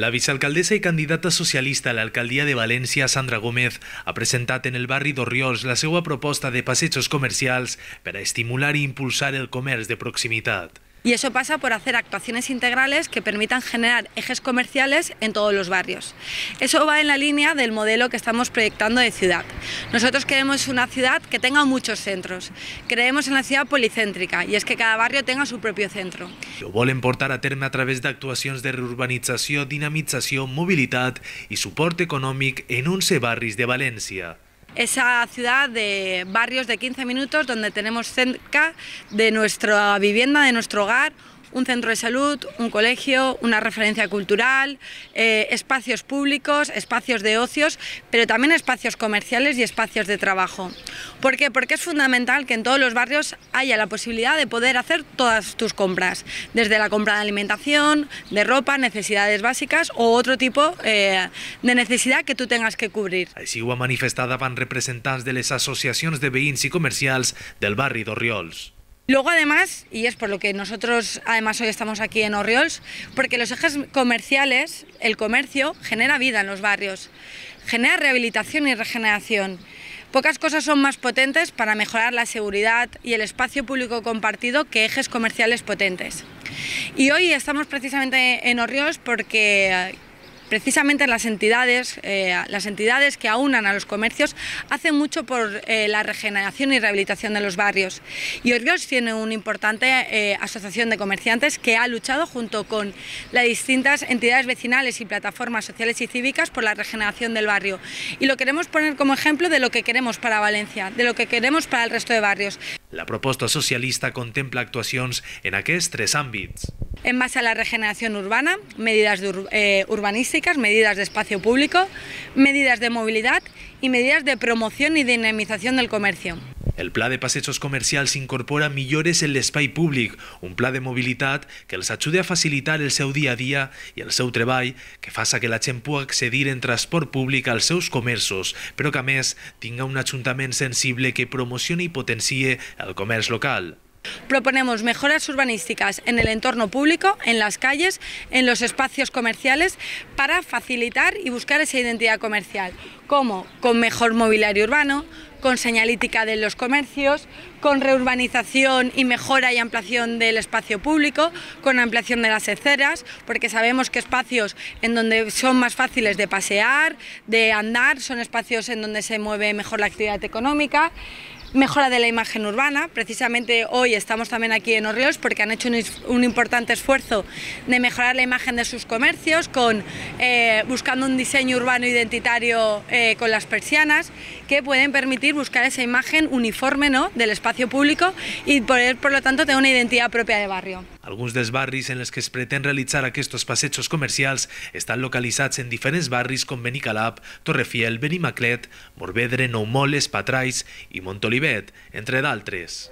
La vicealcaldessa i candidata socialista a l'alcaldia de València, Sandra Gómez, ha presentat en el barri d'Orriols la seva proposta de passejos comercials per a estimular i e impulsar el comerç de proximitat. Y eso pasa por hacer actuaciones integrales que permitan generar ejes comerciales en todos los barrios. Eso va en la línea del modelo que estamos proyectando de ciudad. Nosotros queremos una ciudad que tenga muchos centros. Creemos en la ciudad policéntrica y es que cada barrio tenga su propio centro. Ho a portar a terme a través de actuaciones de reurbanización, dinamización, movilidad y soporte económico en 11 barrios de Valencia esa ciudad de barrios de 15 minutos donde tenemos cerca de nuestra vivienda, de nuestro hogar, un centro de salud, un colegio, una referencia cultural, eh, espacios públicos, espacios de ocios, pero también espacios comerciales y espacios de trabajo. ¿Por qué? Porque es fundamental que en todos los barrios haya la posibilidad de poder hacer todas tus compras, desde la compra de alimentación, de ropa, necesidades básicas o otro tipo eh, de necesidad que tú tengas que cubrir. hubo manifestada van representantes de las asociaciones de veïns y comerciales del barrio d'Orriols. Luego además, y es por lo que nosotros además hoy estamos aquí en Orriols, porque los ejes comerciales, el comercio, genera vida en los barrios, genera rehabilitación y regeneración. Pocas cosas son más potentes para mejorar la seguridad y el espacio público compartido que ejes comerciales potentes. Y hoy estamos precisamente en Orriols porque Precisamente las entidades, eh, las entidades que aunan a los comercios hacen mucho por eh, la regeneración y rehabilitación de los barrios. Y Orgios tiene una importante eh, asociación de comerciantes que ha luchado junto con las distintas entidades vecinales y plataformas sociales y cívicas por la regeneración del barrio. Y lo queremos poner como ejemplo de lo que queremos para Valencia, de lo que queremos para el resto de barrios. La propuesta socialista contempla actuaciones en aquellos tres ámbitos. En base a la regeneración urbana, medidas ur eh, urbanísticas, medidas de espacio público, medidas de movilidad y medidas de promoción y dinamización del comercio. El pla de passejos comercials incorpora millores en l'espai públic, un pla de mobilitat que els ajude a facilitar el seu dia a dia i el seu treball, que faça que la gent pugui accedir en transport públic als seus comerços, però que a més tinga un ajuntament sensible que promocioni i potencie el comerç local. Proponemos mejoras urbanísticas en el entorno público, en las calles, en los espacios comerciales, para facilitar y buscar esa identidad comercial, como con mejor mobiliario urbano, con señalítica de los comercios, con reurbanización y mejora y ampliación del espacio público, con ampliación de las aceras, porque sabemos que espacios en donde son más fáciles de pasear, de andar, son espacios en donde se mueve mejor la actividad económica mejora de la imagen urbana. Precisamente hoy estamos también aquí en Orleos porque han hecho un, importante esfuerzo de mejorar la imagen de sus comercios, con, eh, buscando un diseño urbano identitario eh, con las persianas que pueden permitir decir, buscar esa imagen uniforme ¿no? del espacio público y poder, por lo tanto, tener una identidad propia de barrio. Alguns dels barris en els que es pretén realitzar aquests passejos comercials estan localitzats en diferents barris com Benicalap, Torrefiel, Benimaclet, Morvedre, Nou Moles, Patrais i Montolivet, entre d'altres.